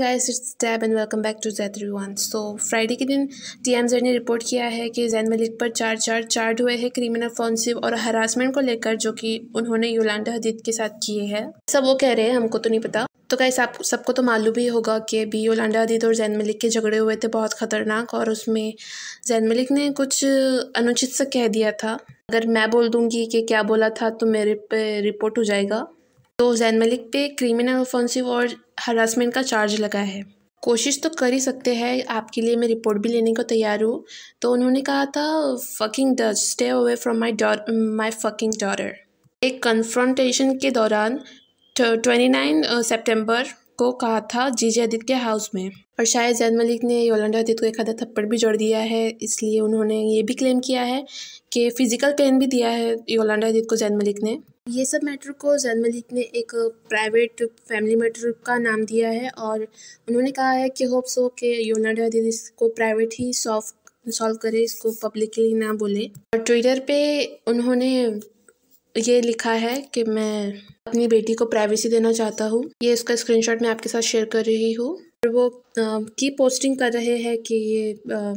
guys it's Tab and welcome back to Zed one so Friday के दिन टीएमजेड ने report किया है कि जैन मलिक पर चार चार चार्ज हुए हैं क्रिमिनल फॉन्सिव और हरासमेंट को लेकर जो कि उन्होंने योलांडा हदीद के साथ किए हैं सब वो कह रहे हैं हमको तो नहीं पता तो गाइस आप सबको तो मालूम ही होगा कि बी योलांडा हदीद और जैन मलिक के झगड़े हुए थे बहुत ख़तरनाक और उसमें जैन मलिक ने कुछ अनुचित सा कह दिया था अगर मैं बोल दूँगी कि क्या बोला था तो मेरे पे रिपोर्ट हो जाएगा तो जैन मलिक पे क्रिमिनल ऑफेंसिव और हरासमेंट का चार्ज लगा है कोशिश तो कर ही सकते हैं आपके लिए मैं रिपोर्ट भी लेने को तैयार हूँ तो उन्होंने कहा था fucking does stay away from my daughter my fucking daughter एक कन्फ्रंटेशन के दौरान ट्वेंटी नाइन सेप्टेम्बर को कहा था जीजे आदित्य के हाउस में और शायद जैन मलिक ने योलंडा आदित्य को एक आधा थप्पड़ भी जोड़ दिया है इसलिए उन्होंने ये भी क्लेम किया है कि फ़िज़िकल पेन भी दिया है योलंडा आदित्य को जैन मलिक ने ये सब मैटर को जैन मलिक ने एक प्राइवेट फैमिली मैटर का नाम दिया है और उन्होंने कहा है कि होप सो के योनाडा दीद इसको प्राइवेट ही सॉल्व सॉल्व करे इसको पब्लिकली ना बोले और ट्विटर पे उन्होंने ये लिखा है कि मैं अपनी बेटी को प्राइवेसी देना चाहता हूँ ये इसका स्क्रीनशॉट मैं आपके साथ शेयर कर रही हूँ वो की पोस्टिंग कर रहे हैं कि ये आ,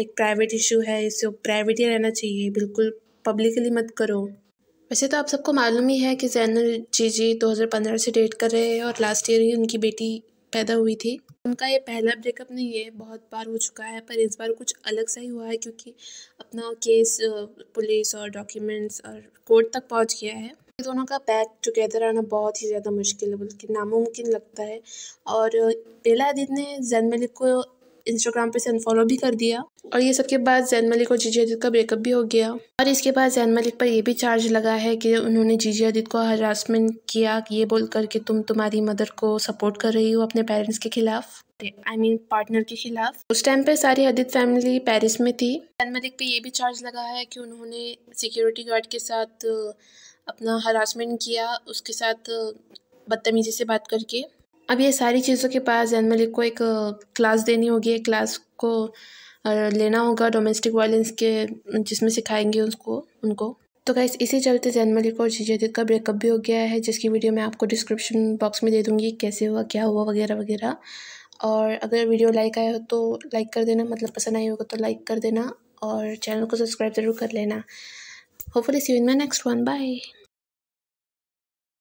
एक प्राइवेट इशू है इसे प्राइवेट ही रहना चाहिए बिल्कुल पब्लिकली मत करो वैसे तो आप सबको मालूम ही है कि जैनल जी जी दो से डेट कर रहे हैं और लास्ट ईयर ही उनकी बेटी पैदा हुई थी उनका ये पहला ब्रेकअप नहीं है बहुत बार हो चुका है पर इस बार कुछ अलग सा ही हुआ है क्योंकि अपना केस पुलिस और डॉक्यूमेंट्स और कोर्ट तक पहुंच गया है दोनों का बैक टुगेदर आना बहुत ही ज़्यादा मुश्किल है बल्कि नामुमकिन लगता है और बेला आदित्य ने जैन मलिक को इंस्टाग्राम पे से अनफॉलो भी कर दिया और ये सब के बाद जैन मलिक और जीजी आदित का ब्रेकअप भी हो गया और इसके बाद जैन मलिक पर यह भी चार्ज लगा है कि उन्होंने जीजी आदित को हरासमेंट किया ये बोल करके तुम तुम्हारी मदर को सपोर्ट कर रही हो अपने पेरेंट्स के खिलाफ आई मीन पार्टनर के खिलाफ उस टाइम पे सारी आदित फैमिली पेरिस में थी जैन मलिक पे ये भी चार्ज लगा है कि उन्होंने सिक्योरिटी गार्ड के साथ अपना हरासमेंट किया उसके साथ बदतमीजी से बात करके अब ये सारी चीज़ों के पास जैन मलिक को एक क्लास देनी होगी क्लास को लेना होगा डोमेस्टिक वायलेंस के जिसमें सिखाएंगे उसको उनको तो गैस इसी चलते जैन मलिक और जी जदीद का ब्रेकअप भी हो गया है जिसकी वीडियो मैं आपको डिस्क्रिप्शन बॉक्स में दे दूँगी कैसे हुआ क्या हुआ वगैरह वगैरह और अगर वीडियो लाइक आया हो तो लाइक कर देना मतलब पसंद आई होगा तो लाइक कर देना और चैनल को सब्सक्राइब ज़रूर कर लेना hopefully see you in my next one bye